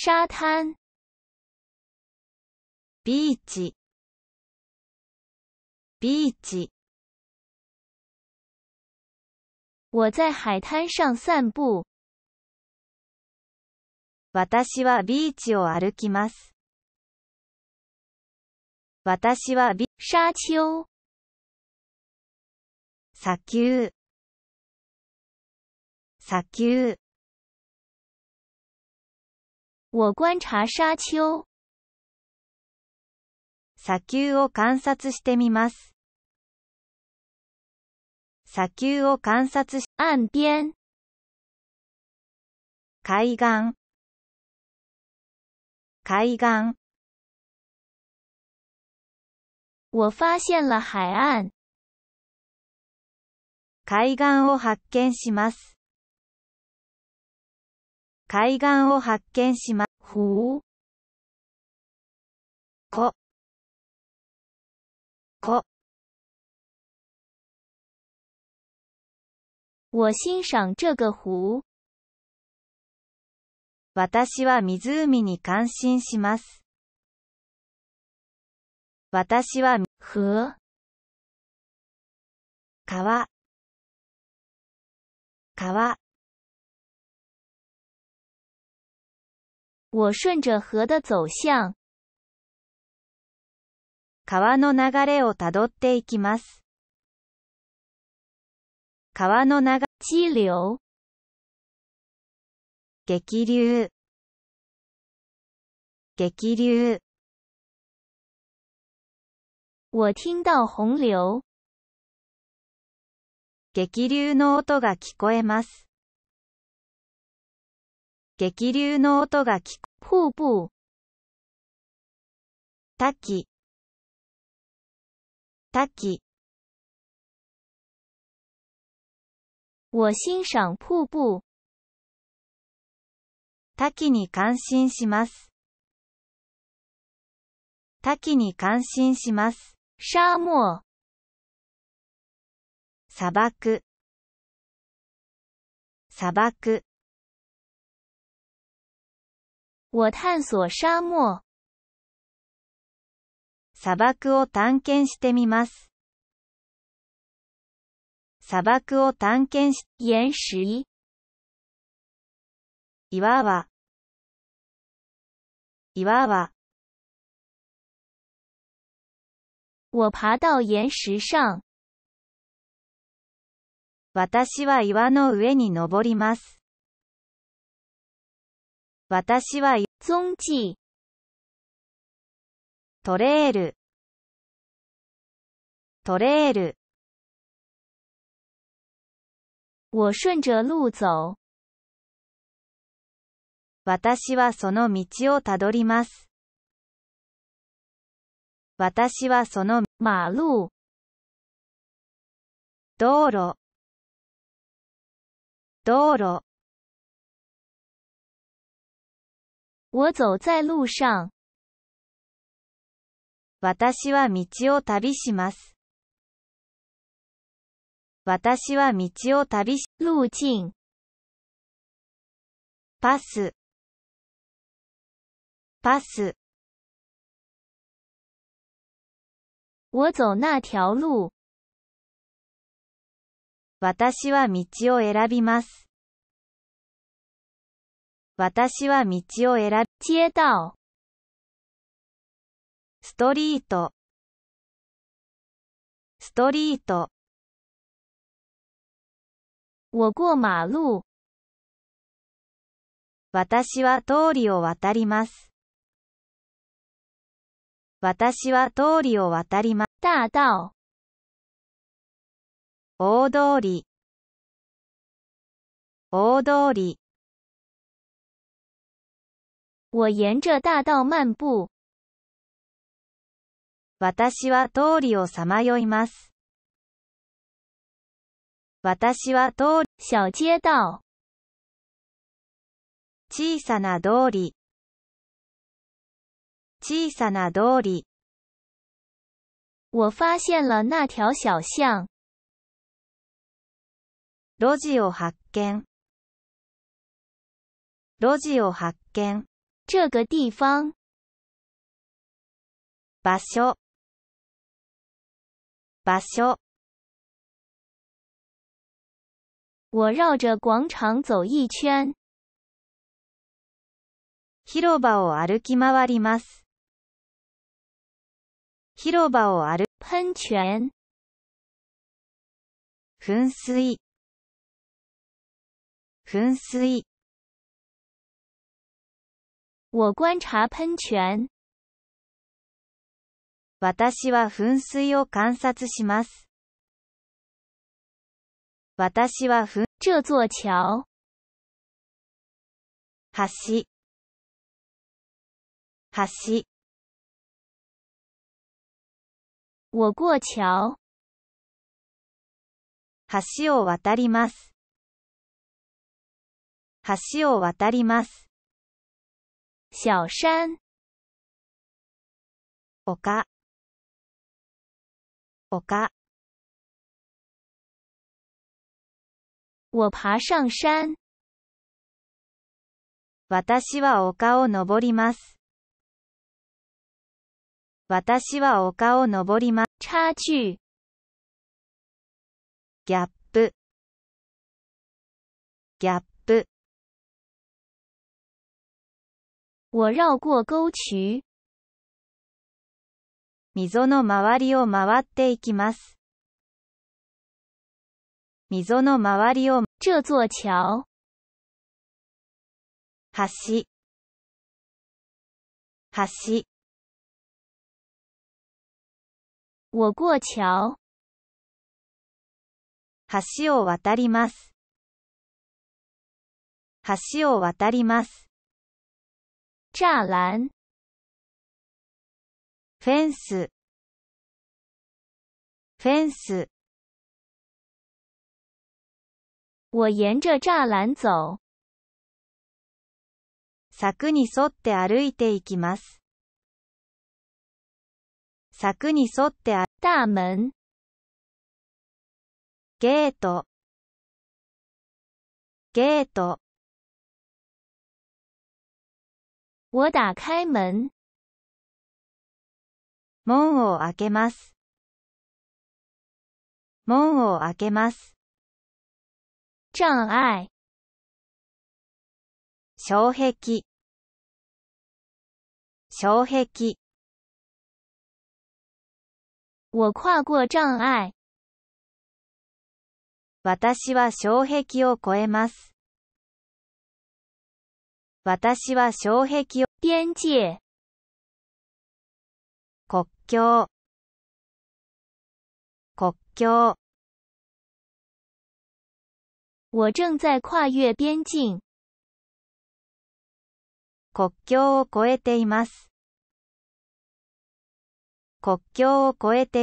沙滩ビーチビーチ我在海滩上散步。私はビーチを歩きます。私はビ、ー沙丘。砂丘。砂丘。我观察沙丘。砂丘を観察してみます。砂丘を観察し、岸边。海岸。海岸。我发现了海岸。海岸を発見します。海岸を発見しま、ほう。こ。こ。我欣赏这个湖。私は湖に感心します。私は、河、川、川。我顺着河的走向。川の流れをたどっていきます。川の流れ、激流。激流。激流。我听到洪流。激流の音が聞こえます。激流の音が聞こ、瀑布。滝、滝。我欣赏瀑布。滝に感心します。滝に感心します。沙漠。砂漠。砂漠。我探索沙漠。砂漠を探検してみます。砂漠を探検し、岩石。岩は、岩は。我爬到岩石上。私は岩の上に登ります。私は、ツオトレール、トレール。我顺着路走。私はその道をたどります。私はその、馬路。道路。道路。我走在路上。私は道を旅します。私は道を旅し、路径。パス、パス。我走那条路。私は道を選びます。私は道を選び、街道ストリート、ストリート。我过马路。私は通りを渡ります。私は通りを渡ります。大道。大通り。大通り。我沿着大道漫步。私は通りをさまよいます。私は通り、小街道。小さな通り。小さな通り。我发现了那条小巷。路地を発見。路地を発見。这个地方。場所場所我绕着广场走一圈。広場を歩き回ります。広場を歩噴泉噴水噴水我观察喷泉。私は噴水を観察します。私は噴、这座橋。橋。橋。我过橋。橋を渡ります。橋を渡ります。小山丘丘我爬上山。私は丘を登ります。私は丘を登ります。差距。ギャップ。ギャップ。我绕过沟渠。溝の周りを回っていきます。溝の周りを、这座橋。橋。橋。我过桥。橋を渡ります。橋を渡ります。栅栏。フェンス。フェンス。我沿着栅栏走。柵に沿って歩いていきます。柵に沿って歩いて大門。ゲート。ゲート。我打开门。門を開けます。門を開けます。障碍。障壁。障壁。我跨过障碍。私は障壁を越えます。私は障壁を、边界。国境。国境。我正在跨越边境。国境を越えています。国境を越えて